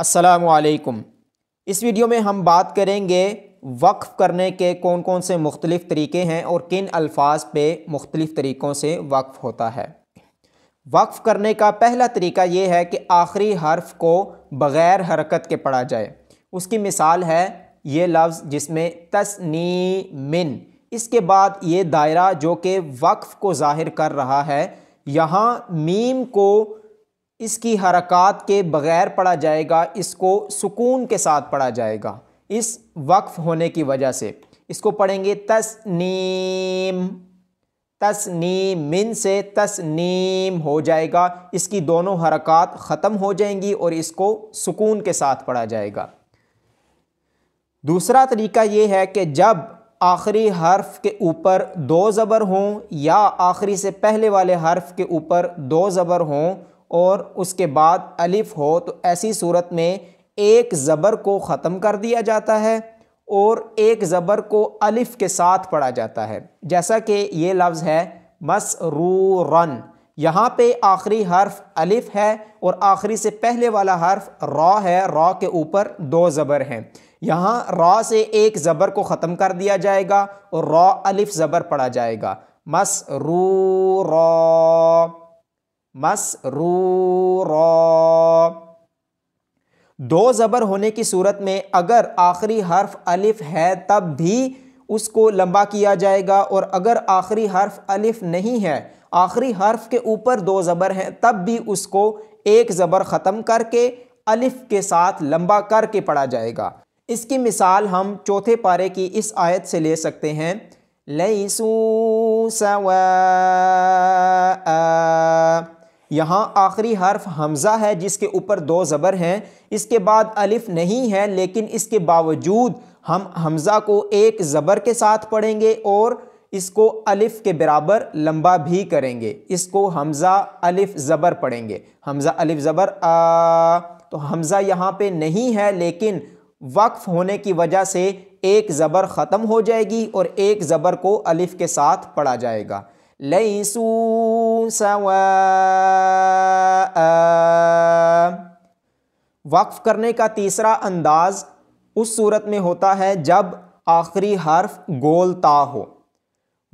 असलकुम इस वीडियो में हम बात करेंगे वक्फ़ करने के कौन कौन से मुख्तलिफ़ तरीके हैं और किन अल्फाज पे मुख्तलिफ़ तरीक़ों से वक्फ़ होता है वक्फ़ करने का पहला तरीका ये है कि आखिरी हर्फ को बग़ैर हरकत के पढ़ा जाए उसकी मिसाल है ये लफ्ज़ जिसमें तस्नी मिन इसके बाद ये दायरा जो कि वक्फ़ को ज़ाहिर कर रहा है यहाँ मीम को इसकी हरकत के बग़ैर पढ़ा जाएगा इसको सुकून के साथ पढ़ा जाएगा इस वक्फ होने की वजह से इसको पढ़ेंगे तस्नीम तस्नीम मिन से तस्नीम हो जाएगा इसकी दोनों हरकत ख़त्म हो जाएंगी और इसको सुकून के साथ पढ़ा जाएगा दूसरा तरीका ये है कि जब आखिरी हर्फ के ऊपर दो ज़बर हों या आखिरी से पहले वाले हर्फ के ऊपर दो ज़बर हों और उसके बाद अलिफ हो तो ऐसी सूरत में एक ज़बर को ख़त्म कर दिया जाता है और एक ज़बर को अलिफ के साथ पढ़ा जाता है जैसा कि ये लफ्ज़ है मसरूरन यहाँ पे आखिरी हर्फ अलिफ है और आखिरी से पहले वाला हर्फ रॉ है रॉ के ऊपर दो ज़बर हैं यहाँ रॉ से एक ज़बर को ख़त्म कर दिया जाएगा और रॉ अलिफ ज़बर पढ़ा जाएगा रॉ मसरूरा दो ज़बर होने की सूरत में अगर आखिरी हर्फ अलिफ है तब भी उसको लंबा किया जाएगा और अगर आखिरी हर्फ अलिफ नहीं है आखिरी हर्फ के ऊपर दो ज़बर हैं तब भी उसको एक ज़बर ख़त्म करके अलिफ के साथ लंबा करके पढ़ा जाएगा इसकी मिसाल हम चौथे पारे की इस आयत से ले सकते हैं लईसू सवा यहाँ आखिरी हर्फ हमज़ा है जिसके ऊपर दो ज़बर हैं इसके बाद अलिफ नहीं है लेकिन इसके बावजूद हम हमज़ा को एक ज़बर के साथ पढ़ेंगे और इसको अलिफ के बराबर लंबा भी करेंगे इसको हमज़ा अलिफ ज़बर पढ़ेंगे हमज़ा अलिफ ज़बर तो हमज़ा यहाँ पे नहीं है लेकिन वक्फ़ होने की वजह से एक ज़बर ख़त्म हो जाएगी और एक ज़बर को अलिफ के साथ पढ़ा जाएगा लईसू सवा वक्फ़ करने का तीसरा अंदाज़ उस सूरत में होता है जब आखिरी हर्फ गोल ता हो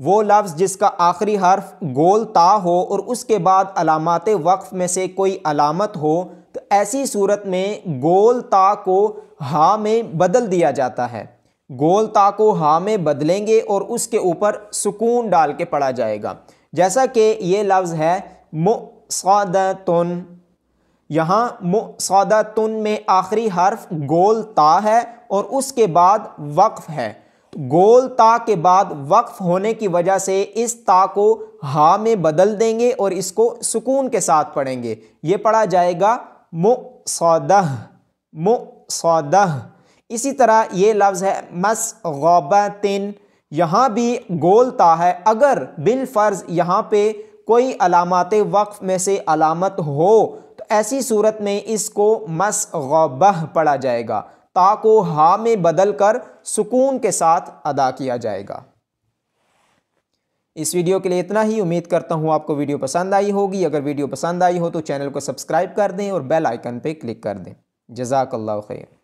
वो लफ्ज़ जिसका आखिरी हर्फ गोल ता हो और उसके बाद अलामत वक्फ़ में से कोई अलामत हो तो ऐसी सूरत में गोल ता को हा में बदल दिया जाता है गोल ता को हा में बदलेंगे और उसके ऊपर सुकून डाल के पढ़ा जाएगा जैसा कि ये लफ्ज़ है मुसादतुन यहाँ मुसादतुन में आखिरी हर्फ गोल ता है और उसके बाद वक्फ़ है गोल ता के बाद वक्फ होने की वजह से इस ता को हा में बदल देंगे और इसको सुकून के साथ पढ़ेंगे ये पढ़ा जाएगा मुसौदह मुसौदह इसी तरह ये लफ्ज़ है मस गौबतिन यहाँ भी गोलता है अगर बिलफ़र्ज़ यहाँ पे कोई अलामत वक्फ में से अलामत हो तो ऐसी सूरत में इसको मस गौबह पढ़ा जाएगा ता को हा में बदल कर सुकून के साथ अदा किया जाएगा इस वीडियो के लिए इतना ही उम्मीद करता हूँ आपको वीडियो पसंद आई होगी अगर वीडियो पसंद आई हो तो चैनल को सब्सक्राइब कर दें और बेल आइकन पर क्लिक कर दें जजाकल्ला खैर